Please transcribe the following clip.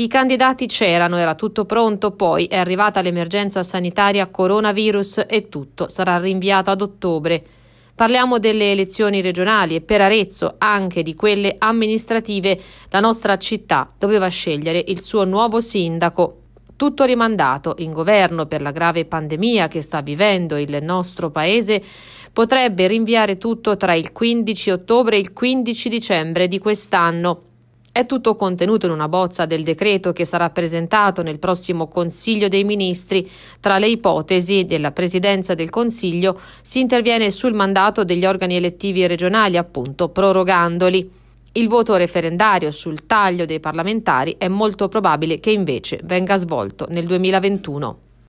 I candidati c'erano, era tutto pronto, poi è arrivata l'emergenza sanitaria coronavirus e tutto sarà rinviato ad ottobre. Parliamo delle elezioni regionali e per Arezzo anche di quelle amministrative. La nostra città doveva scegliere il suo nuovo sindaco tutto rimandato in governo per la grave pandemia che sta vivendo il nostro paese, potrebbe rinviare tutto tra il 15 ottobre e il 15 dicembre di quest'anno. È tutto contenuto in una bozza del decreto che sarà presentato nel prossimo Consiglio dei Ministri. Tra le ipotesi della Presidenza del Consiglio si interviene sul mandato degli organi elettivi regionali, appunto, prorogandoli. Il voto referendario sul taglio dei parlamentari è molto probabile che invece venga svolto nel 2021.